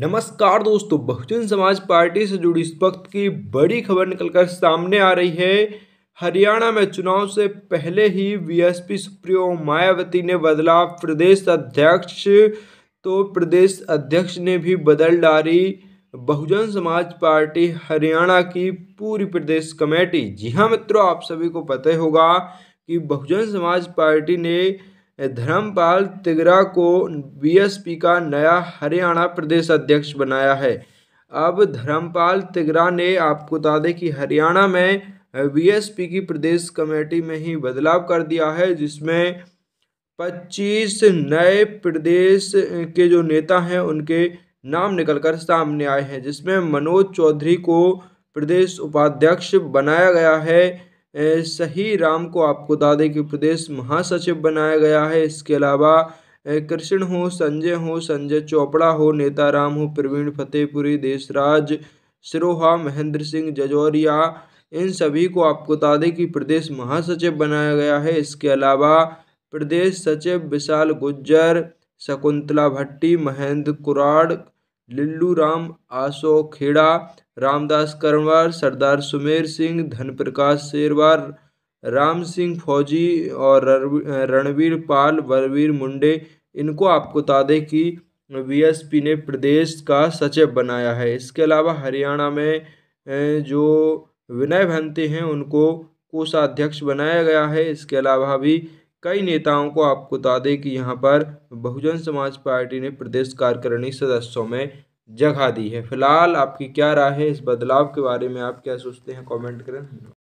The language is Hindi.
नमस्कार दोस्तों बहुजन समाज पार्टी से जुड़ी इस वक्त की बड़ी खबर निकलकर सामने आ रही है हरियाणा में चुनाव से पहले ही वीएसपी सुप्रियो मायावती ने बदला प्रदेश अध्यक्ष तो प्रदेश अध्यक्ष ने भी बदल डाली बहुजन समाज पार्टी हरियाणा की पूरी प्रदेश कमेटी जी हाँ मित्रों आप सभी को पता होगा कि बहुजन समाज पार्टी ने धर्मपाल तिगरा को बीएसपी का नया हरियाणा प्रदेश अध्यक्ष बनाया है अब धर्मपाल तिगरा ने आपको बता दें कि हरियाणा में बीएसपी की प्रदेश कमेटी में ही बदलाव कर दिया है जिसमें 25 नए प्रदेश के जो नेता हैं उनके नाम निकलकर सामने आए हैं जिसमें मनोज चौधरी को प्रदेश उपाध्यक्ष बनाया गया है सही राम को आपको बता दें कि प्रदेश महासचिव बनाया गया है इसके अलावा कृष्ण हो संजय हो संजय चोपड़ा हो नेता राम हो प्रवीण फतेहपुरी देशराज सिरोहा महेंद्र सिंह जजौरिया इन सभी को आपको बता दें कि प्रदेश महासचिव बनाया गया है इसके अलावा प्रदेश सचिव विशाल गुज्जर शकुंतला भट्टी महेंद्र कुराड़ लिल्लू राम आसो खेड़ा रामदास करवार सरदार सुमेर सिंह धन प्रकाश शेरवार राम सिंह फौजी और रणवीर पाल बलवीर मुंडे इनको आपको बता दें कि वीएसपी ने प्रदेश का सचिव बनाया है इसके अलावा हरियाणा में जो विनय भंते हैं उनको कोषाध्यक्ष बनाया गया है इसके अलावा भी कई नेताओं को आपको बता दें कि यहाँ पर बहुजन समाज पार्टी ने प्रदेश कार्यकारिणी सदस्यों में जगह दी है फिलहाल आपकी क्या राय है इस बदलाव के बारे में आप क्या सोचते हैं कमेंट करें